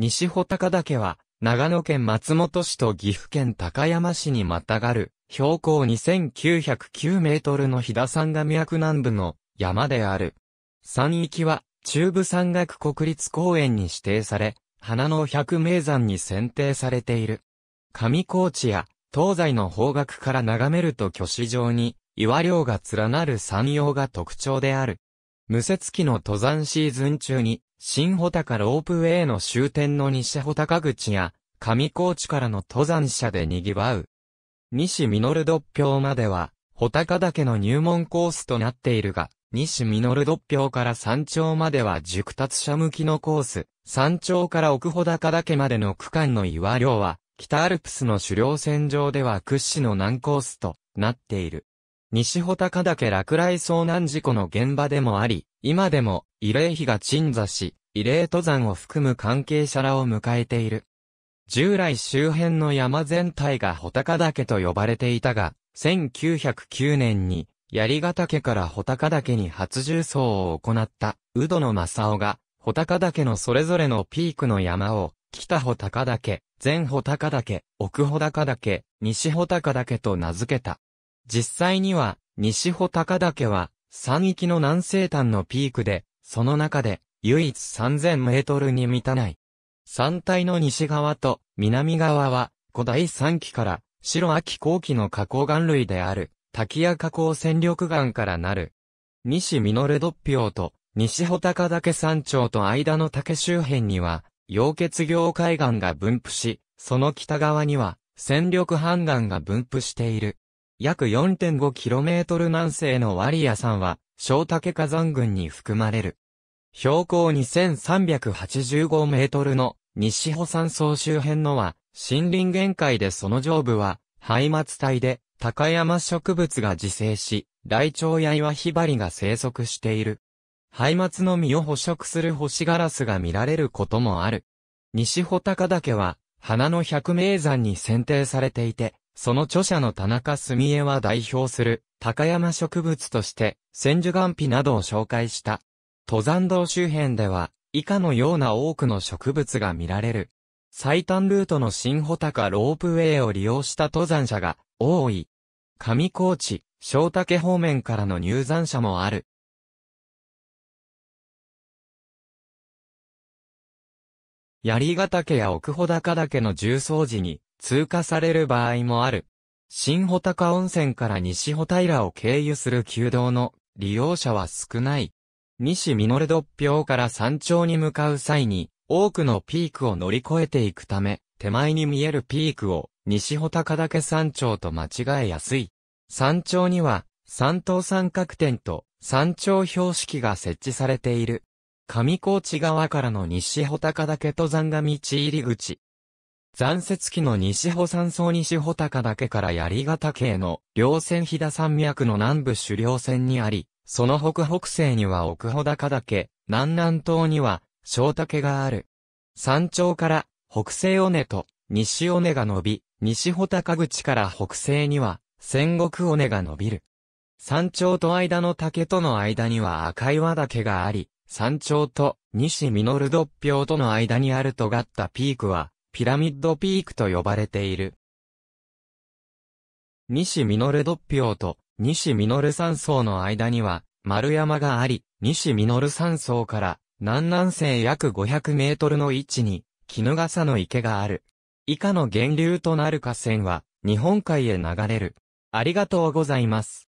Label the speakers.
Speaker 1: 西穂高岳は、長野県松本市と岐阜県高山市にまたがる、標高2909メートルの飛田山が脈南部の山である。山域は、中部山岳国立公園に指定され、花の百名山に選定されている。上高地や東西の方角から眺めると巨石状に岩稜が連なる山陽が特徴である。無雪期の登山シーズン中に新穂高ロープウェイの終点の西穂高口や、上高地からの登山者で賑わう。西ミノルドッピョウまでは、穂高岳の入門コースとなっているが、西ミノルドッピョウから山頂までは熟達者向きのコース、山頂から奥穂高岳までの区間の岩量は、北アルプスの狩猟線上では屈指の難コースとなっている。西穂高岳落雷遭難事故の現場でもあり、今でも、慰霊碑が鎮座し、慰霊登山を含む関係者らを迎えている。従来周辺の山全体が穂高岳と呼ばれていたが、1909年に、槍ヶ岳から穂高岳に初重走を行った、宇戸の正雄が、穂高岳のそれぞれのピークの山を、北穂高岳、前穂高岳、奥穂高岳、西穂高岳と名付けた。実際には、西穂高岳は、山域の南西端のピークで、その中で、唯一3000メートルに満たない。山体の西側と南側は、古代三期から、白秋後期の花崗岩類である、滝谷花崗戦力岩からなる。西ミノルドッピオと、西穂高岳山頂と間の竹周辺には、溶血業海岸が分布し、その北側には、戦力半岩が分布している。約 4.5km 南西のワリア山は、小竹火山群に含まれる。標高2385メートルの西穂山荘周辺のは、森林限界でその上部は、廃末帯で、高山植物が自生し、ライチョウや岩ヒバリが生息している。廃末の実を捕食する星ガラスが見られることもある。西穂高岳は、花の百名山に選定されていて、その著者の田中澄江は代表する高山植物として千住岩皮などを紹介した。登山道周辺では以下のような多くの植物が見られる。最短ルートの新穂高ロープウェイを利用した登山者が多い。上高地、小竹方面からの入山者もある。槍ヶ岳や奥穂高岳の重曹寺に、通過される場合もある。新穂高温泉から西穂平を経由する旧道の利用者は少ない。西ミノルドッピから山頂に向かう際に、多くのピークを乗り越えていくため、手前に見えるピークを西穂高岳山頂と間違えやすい。山頂には、山東三角点と山頂標識が設置されている。上高地側からの西穂高岳登山が道入り口。残雪期の西穂山荘西穂高岳から槍ヶ岳への稜線飛騨山脈の南部主稜線にあり、その北北西には奥穂高岳、南南東には小竹がある。山頂から北西尾根と西尾根が伸び、西穂高口から北西には仙石尾根が伸びる。山頂と間の竹との間には赤岩岳があり、山頂と西ミノルドッピョとの間にある尖ったピークはピラミッドピークと呼ばれている。西ミノルドッピオと西ミノル山荘の間には丸山があり、西ミノル山荘から南南西約500メートルの位置に絹笠の池がある。以下の源流となる河川は日本海へ流れる。ありがとうございます。